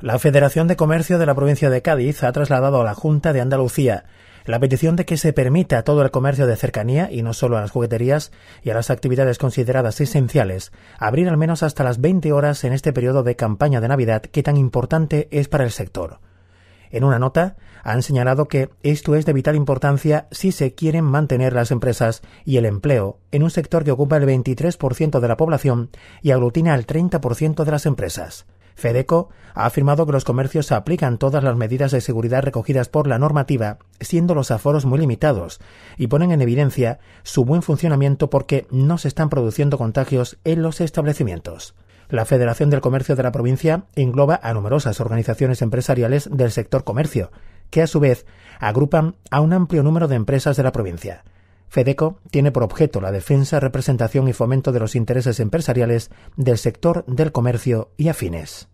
La Federación de Comercio de la provincia de Cádiz ha trasladado a la Junta de Andalucía la petición de que se permita a todo el comercio de cercanía y no solo a las jugueterías y a las actividades consideradas esenciales, abrir al menos hasta las 20 horas en este periodo de campaña de Navidad que tan importante es para el sector. En una nota, han señalado que esto es de vital importancia si se quieren mantener las empresas y el empleo en un sector que ocupa el 23% de la población y aglutina el 30% de las empresas. Fedeco ha afirmado que los comercios aplican todas las medidas de seguridad recogidas por la normativa, siendo los aforos muy limitados, y ponen en evidencia su buen funcionamiento porque no se están produciendo contagios en los establecimientos. La Federación del Comercio de la provincia engloba a numerosas organizaciones empresariales del sector comercio, que a su vez agrupan a un amplio número de empresas de la provincia. Fedeco tiene por objeto la defensa, representación y fomento de los intereses empresariales del sector del comercio y afines.